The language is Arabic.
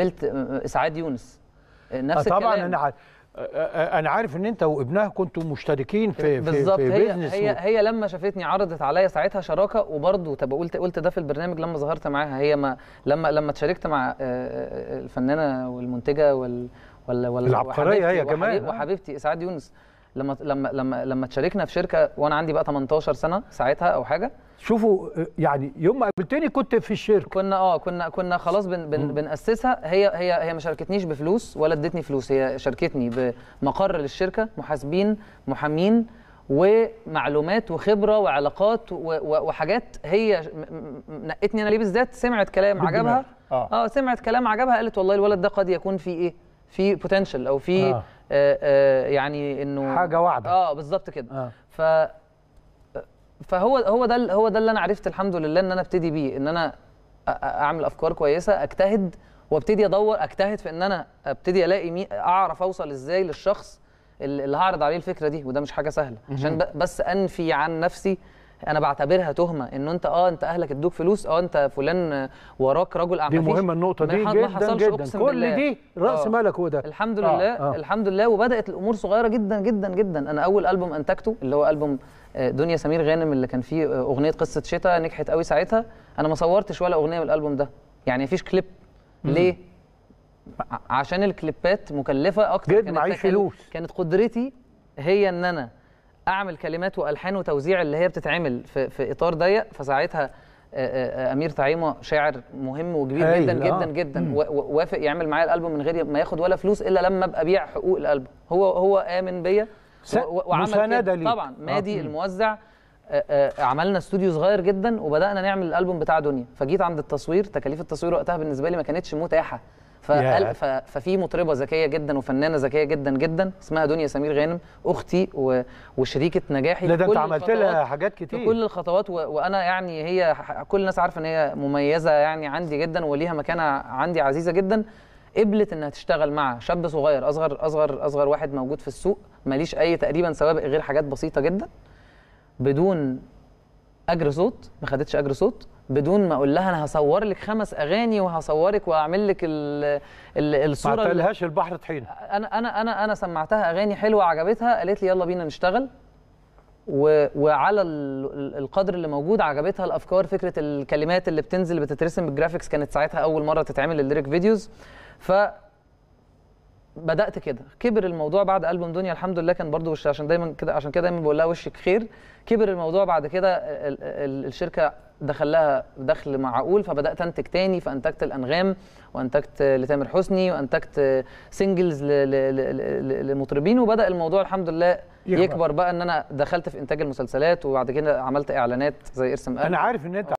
قابلت اسعاد آه، يونس آه، نفس طبعا الكلام انا آه، انا عارف ان انت وابنها كنتوا مشتركين في بالظبط في هي بيزنس هي و... هي لما شافتني عرضت عليا ساعتها شراكه وبرضه طب قلت قلت ده في البرنامج لما ظهرت معاها هي ما لما لما اتشاركت مع الفنانه والمنتجه وال ولا ولا العبقريه هي كمان وحبيبتي اسعاد يونس لما لما لما لما تشاركنا في شركه وانا عندي بقى 18 سنه ساعتها او حاجه شوفوا يعني يوم ما قابلتني كنت في الشركه كنا اه كنا كنا خلاص بن بن بناسسها هي هي هي ما شاركتنيش بفلوس ولا ادتني فلوس هي شاركتني بمقر للشركه محاسبين محامين ومعلومات وخبره وعلاقات وحاجات هي نقتني انا ليه بالذات سمعت كلام عجبها اه, آه سمعت كلام عجبها قالت والله الولد ده قد يكون في ايه في بوتنشال او في آه. آه، آه، يعني انه حاجه واحده اه بالظبط كده آه. ف فهو هو ده هو ده اللي انا عرفت الحمد لله ان انا ابتدي بيه ان انا اعمل افكار كويسه اجتهد وابتدي ادور اجتهد في ان انا ابتدي الاقي مي... اعرف اوصل ازاي للشخص اللي هعرض عليه الفكره دي وده مش حاجه سهله عشان بس انفي عن نفسي انا بعتبرها تهمه ان انت اه انت اهلك ادوك فلوس اه انت فلان وراك رجل اعمال دي مهمه النقطه دي ما جدا جدا كل بالله. دي راس آه. مالك هو ده الحمد آه، لله آه. الحمد لله وبدات الامور صغيره جدا جدا جدا انا اول البوم انتجته اللي هو البوم آه، دنيا سمير غانم اللي كان فيه آه، اغنيه قصه شتاء نجحت قوي ساعتها انا ما صورتش ولا اغنيه من الالبوم ده يعني مفيش كليب ليه عشان الكليبات مكلفه اكتر جد معيش فلوس كانت قدرتي هي ان انا اعمل كلمات والحان وتوزيع اللي هي بتتعمل في, في اطار ضيق فساعتها امير طعيمه شاعر مهم وكبير آه. جدا جدا جدا وافق يعمل معايا الالبوم من غير ما ياخد ولا فلوس الا لما ابقى ابيع حقوق الالبوم هو هو امن بيا وعمل طبعا آه. مادي الموزع عملنا استوديو صغير جدا وبدانا نعمل الالبوم بتاع دنيا فجيت عند التصوير تكاليف التصوير وقتها بالنسبه لي ما كانتش متاحه ففي مطربه ذكيه جدا وفنانه ذكيه جدا جدا اسمها دنيا سمير غانم اختي وشريكه نجاحي لا ده انت عملت لها حاجات كتير في كل الخطوات وانا يعني هي كل الناس عارفه ان هي مميزه يعني عندي جدا وليها مكانه عندي عزيزه جدا قبلت انها تشتغل مع شاب صغير اصغر اصغر اصغر واحد موجود في السوق ماليش اي تقريبا سوابق غير حاجات بسيطه جدا بدون اجر صوت ما خدتش اجر صوت بدون ما اقول لها انا هصور لك خمس اغاني وهصورك واعمل لك الصوره ما قالهاش البحر طحين انا انا انا انا سمعتها اغاني حلوه عجبتها قالت لي يلا بينا نشتغل و... وعلى القدر اللي موجود عجبتها الافكار فكره الكلمات اللي بتنزل بتترسم بالجرافيكس كانت ساعتها اول مره تتعمل الليريك فيديوز ف بدات كده كبر الموضوع بعد البوم دنيا الحمد لله كان برضو وش عشان دايما كده عشان كده دايما بقول لها وشك خير كبر الموضوع بعد كده الشركه دخل لها دخل معقول فبدات انتج تاني فانتجت الانغام وانتجت لتامر حسني وانتجت سنجلز لمطربين وبدا الموضوع الحمد لله يكبر بقى ان انا دخلت في انتاج المسلسلات وبعد كده عملت اعلانات زي ارسم انا عارف ان انت